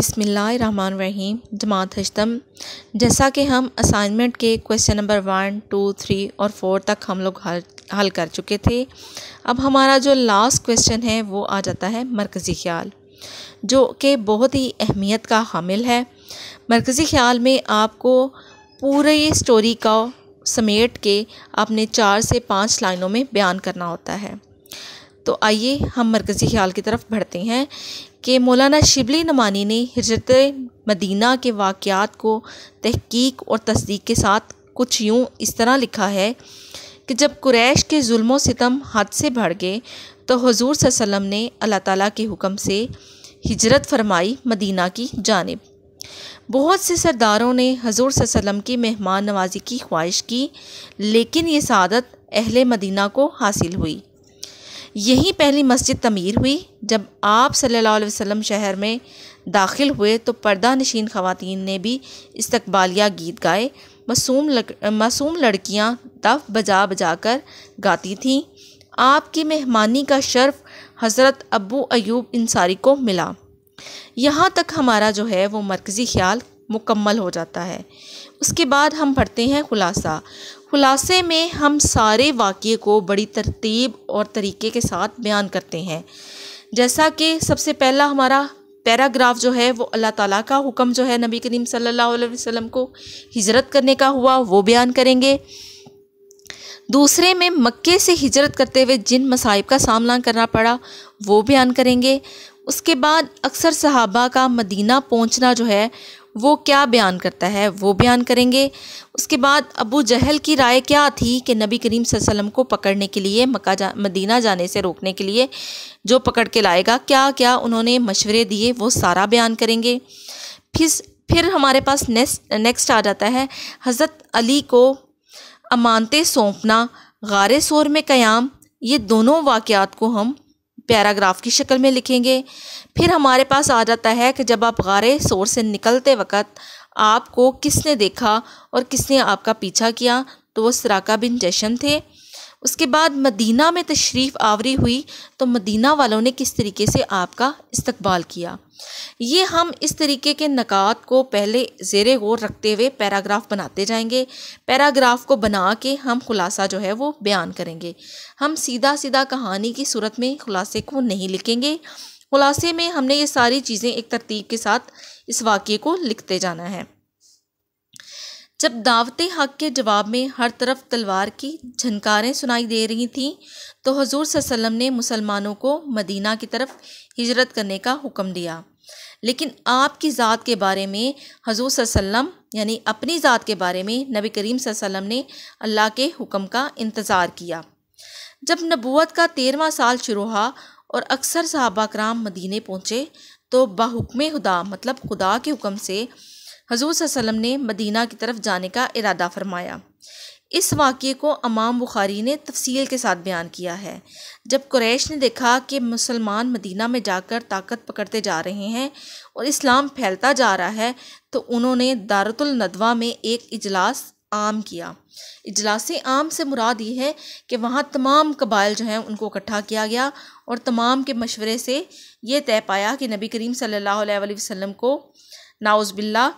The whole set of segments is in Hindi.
बिसमीम जमात हजतम जैसा कि हम असाइनमेंट के question number one two three और फोर तक हम लोग हल हल कर चुके थे अब हमारा जो लास्ट क्वेश्चन है वो आ जाता है मरकज़ी ख्याल जो कि बहुत ही अहमियत का हामिल है मरकज़ी ख्याल में आपको पूरे स्टोरी का समेट के अपने चार से पाँच लाइनों में बयान करना होता है तो आइए हम मरकज़ी ख्याल की तरफ बढ़ते हैं कि मौलाना शिबली नमानी ने हजरत मदीना के वाक़ात को तहकीक और तस्दीक के साथ कुछ यूँ इस तरह लिखा है कि जब कुरैश के जुल्मों सितम हद से बढ़ गए तो हजूर वसम ने अल्लाह ताला के हुक्म से हिजरत फरमाई मदीना की जानब बहुत से सरदारों ने हजूर वसम की मेहमान नवाजी की ख्वाहिश की लेकिन ये सादत अहल मदीना को हासिल हुई यही पहली मस्जिद तमीर हुई जब आप सल्लल्लाहु अलैहि वसल्लम शहर में दाखिल हुए तो पर्दा नशीन ख़वातीन ने भी इस्तकबालिया गीत गाए मासूम लग, मासूम लड़कियाँ दफ बजा बजा कर गाती थीं आपकी मेहमानी का शर्फ हज़रत अबू अयूब इंसारी को मिला यहाँ तक हमारा जो है वो मरकज़ी ख्याल मुकम्मल हो जाता है उसके बाद हम पढ़ते हैं ख़ुलासा खुलासे में हम सारे वाक्य को बड़ी तरतीब और तरीके के साथ बयान करते हैं जैसा कि सबसे पहला हमारा पैराग्राफ जो है वो अल्लाह ताला का हुक्म जो है नबी करीम सल्लल्लाहु अलैहि वसल्लम को हिजरत करने का हुआ वो बयान करेंगे दूसरे में मक्के से हिजरत करते हुए जिन मसाइब का सामना करना पड़ा वो बयान करेंगे उसके बाद अक्सर सहाबा का मदीना पहुंचना जो है वो क्या बयान करता है वो बयान करेंगे उसके बाद अबू जहल की राय क्या थी कि नबी करीम वसल्लम को पकड़ने के लिए मक्का जा मदीना जाने से रोकने के लिए जो पकड़ के लाएगा क्या क्या उन्होंने मशवरे दिए वो सारा बयान करेंगे फिर फिर हमारे पास नेक्स्ट नेक्स्ट आ जाता है हज़रत अली को अमानते सौंपना गार सोर में क़याम ये दोनों वाक़ात को हम पैराग्राफ की शक्ल में लिखेंगे फिर हमारे पास आ जाता है कि जब आप गारे शोर से निकलते वक्त आपको किसने देखा और किसने आपका पीछा किया तो वो सराका बिन जशन थे उसके बाद मदीना में तशरीफ़ आवरी हुई तो मदीना वालों ने किस तरीके से आपका इस्तकबाल किया ये हम इस तरीके के नक़ात को पहले ज़ेर गौर रखते हुए पैराग्राफ बनाते जाएंगे पैराग्राफ को बना के हम खुलासा जो है वो बयान करेंगे हम सीधा सीधा कहानी की सूरत में खुलासे को नहीं लिखेंगे खुलासे में हमने ये सारी चीज़ें एक तरतीब के साथ इस वाक्य को लिखते जाना है जब दावत हक के जवाब में हर तरफ तलवार की झनकारें सुनाई दे रही थीं तो हजूर सल्लम ने मुसलमानों को मदीना की तरफ हिजरत करने का हुक्म दिया लेकिन आपकी ज़ात के बारे में हजूर सल्लम यानी अपनी ज़ात के बारे में नबी करीम सल्लम ने अल्लाह के हुक्म का इंतज़ार किया जब नबूत का तेरहवा साल शुरू हुआ और अक्सर सहाबा कराम मदीने पहुँचे तो बाहुकम खुदा मतलब खुदा के हुक्म से हजूर सल्लम ने मदीना की तरफ जाने का इरादा फरमाया इस वाक़े को अमाम बुखारी ने तफसील के साथ बयान किया है जब कुरैश ने देखा कि मुसलमान मदीना में जाकर ताकत पकड़ते जा रहे हैं और इस्लाम फैलता जा रहा है तो उन्होंने दारतुल नदवा में एक इजलास आम किया इजलास आम से मुराद ये है कि वहाँ तमाम कबाइल जो हैं उनको इकट्ठा किया गया और तमाम के मशवरे से ये तय पाया कि नबी करीम सल्लल्लाहु अलैहि वसल्लम को नाउज़बिल्ला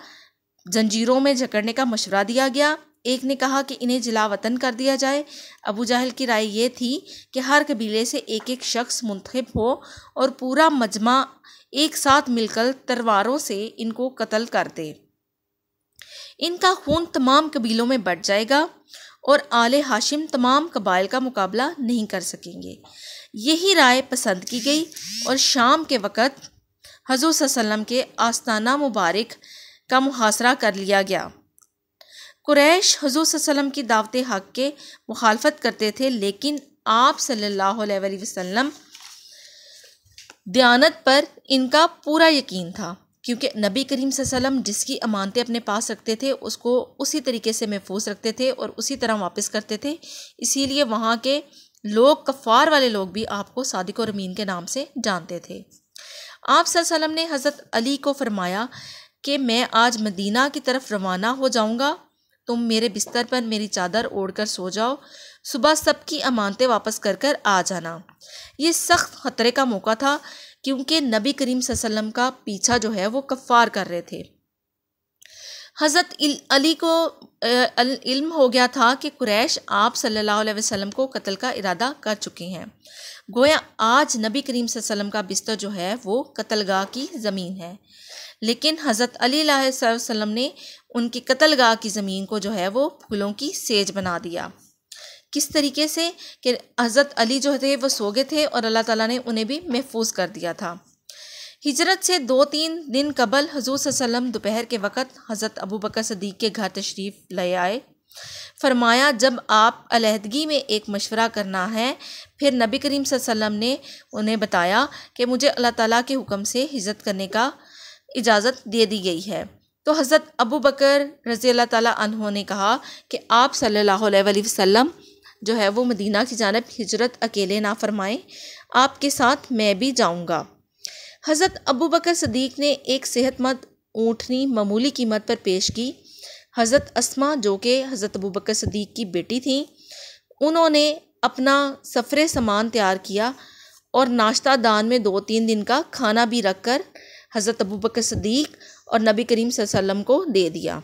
जंजीरों में जकड़ने का मशवरा दिया गया एक ने कहा कि इन्हें जिला वतन कर दिया जाए अबू जहल की राय ये थी कि हर कबीले से एक एक शख्स मुंतब हो और पूरा मजमा एक साथ मिलकर तलवारों से इनको कत्ल कर दे इनका खून तमाम कबीलों में बढ़ जाएगा और आले हाशिम तमाम कबाइल का मुकाबला नहीं कर सकेंगे यही राय पसंद की गई और शाम के वक़्त हजूर के आस्ताना मुबारक का मुहासरा कर लिया गया कुरैश हजूर वसम की दावत हक़ के मुखालफत करते थे लेकिन आप सल्लल्लाहु अलैहि वसल्लम दयानत पर इनका पूरा यकीन था क्योंकि नबी करीम वसम जिसकी अमानतें अपने पास रखते थे उसको उसी तरीके से महफूज रखते थे और उसी तरह वापस करते थे इसीलिए वहाँ के लोग कफ़ार वाले लोग भी आपको सादिक और अमीन के नाम से जानते थे आप ने हज़रत अली को फरमाया कि मैं आज मदीना की तरफ रवाना हो जाऊँगा तुम मेरे बिस्तर पर मेरी चादर ओढ़कर सो जाओ सुबह सबकी अमानतें वापस कर कर आ जाना ये सख्त ख़तरे का मौका था क्योंकि नबी करीम वसल्लम का पीछा जो है वो कफ़ार कर रहे थे हज़रत अली को इल्म हो गया था कि कुरैश आप सल्लल्लाहु अलैहि वसल्लम को कत्ल का इरादा कर चुके हैं गोया आज नबी करीम वसल्लम का बिस्तर जो है वो गाह की ज़मीन है लेकिन हज़रत अली वसल्लम ने उनकी गाह की ज़मीन को जो है वो फूलों की सेज बना दिया किस तरीके से कि हज़रत अली जो थे वो सो गए थे और अल्लाह ताला ने उन्हें भी महफूज कर दिया था हिजरत से दो तीन दिन कबल हजूर वसम दोपहर के वक़्त हज़रत अबू बकर सदीक के घर तशरीफ़ ले आए फरमाया जब आप अलहदगी में एक मशवरा करना है फिर नबी करीम वसम ने उन्हें बताया कि मुझे अल्लाह ताला के हुक्म से हिजरत करने का इजाज़त दे दी गई है तो हज़रत अबू बकर रज़ी अल्लाह तहों ने कहा कि आप सल्ला वसम जो है वो मदीना की जानब हिजरत अकेले ना फरमाएं आपके साथ मैं भी जाऊँगा हज़रत अबू बकर सदीक ने एक सेहतमंद ऊँटनी मामूली कीमत पर पेश की हज़रत असमा जो कि हज़रत अबू बकर सदीक की बेटी थीं उन्होंने अपना सफ़र सामान तैयार किया और नाश्ता दान में दो तीन दिन का खाना भी रख कर हज़रत अबू बकर सदीक और नबी करीम वसल्लम को दे दिया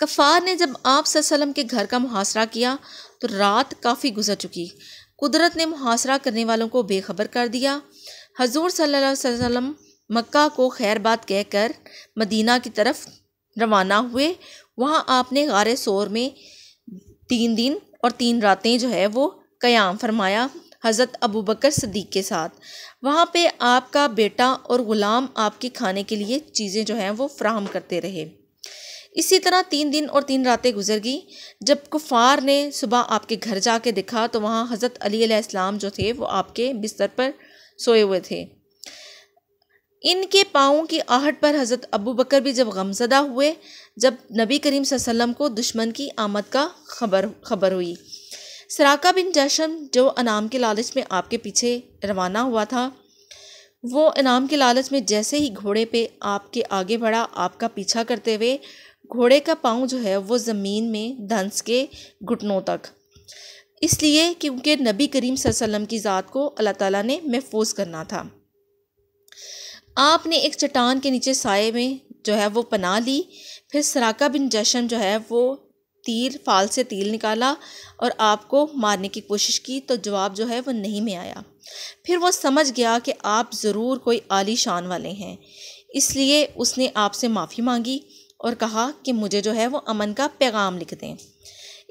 कफ़ार ने जब आप सल्लम के घर का मुहासरा किया तो रात काफ़ी गुजर चुकी कुदरत ने मुहासरा करने वालों को बेखबर कर दिया हजूर सल्लल्लाहु अलैहि वसल्लम मक्का को खैरबाद कहकर मदीना की तरफ रवाना हुए वहाँ आपने गार शोर में तीन दिन और तीन रातें जो है वो क़याम फरमाया हज़रत अबू बकर सदीक के साथ वहाँ पे आपका बेटा और ग़ुलाम आपके खाने के लिए चीज़ें जो हैं वो फ्राहम करते रहे इसी तरह तीन दिन और तीन रातें गुजर गई जब कुफार ने सुबह आपके घर जाके देखा तो वहाँ हज़रत अली जो थे वो आपके बिस्तर पर सोए हुए थे इनके पाँव की आहट पर हज़रत अबू बकर भी जब गमजदा हुए जब नबी करीम वसल्लम को दुश्मन की आमद का खबर खबर हुई सराका बिन जशम जो अनाम के लालच में आपके पीछे रवाना हुआ था वो इनाम के लालच में जैसे ही घोड़े पे आपके आगे बढ़ा आपका पीछा करते हुए घोड़े का पाँव जो है वो ज़मीन में धंस के घुटनों तक इसलिए क्योंकि नबी करीम वसल्लम की ज़ात को अल्लाह ताला ने महफूज करना था आपने एक चट्टान के नीचे साय में जो है वो पना ली फिर सराका बिन जशन जो है वो तीर फाल से तील निकाला और आपको मारने की कोशिश की तो जवाब जो है वो नहीं में आया फिर वो समझ गया कि आप ज़रूर कोई आली शान वाले हैं इसलिए उसने आपसे माफ़ी मांगी और कहा कि मुझे जो है वो अमन का पैगाम लिख दें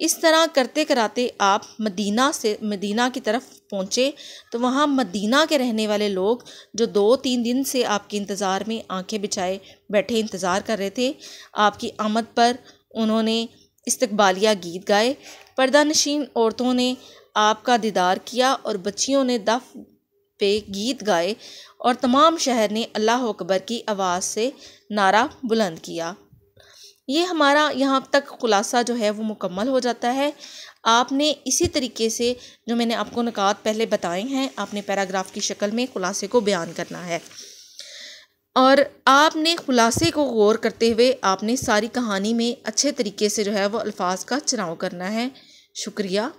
इस तरह करते कराते आप मदीना से मदीना की तरफ पहुँचे तो वहाँ मदीना के रहने वाले लोग जो दो तीन दिन से आपके इंतज़ार में आंखें बिछाए बैठे इंतज़ार कर रहे थे आपकी आमद पर उन्होंने इस्तबालिया गीत गाए पर्दा नशीन औरतों ने आपका दीदार किया और बच्चियों ने दफ पे गीत गाए और तमाम शहर ने अल्लाह अकबर की आवाज़ से नारा बुलंद किया ये हमारा यहाँ तक ख़ुलासा जो है वो मुकम्मल हो जाता है आपने इसी तरीके से जो मैंने आपको नकात पहले बताए हैं आपने पैराग्राफ की शक्ल में ख़ुलासे को बयान करना है और आपने ख़ुलासे को गौर करते हुए आपने सारी कहानी में अच्छे तरीके से जो है वो अल्फाज का चुनाव करना है शुक्रिया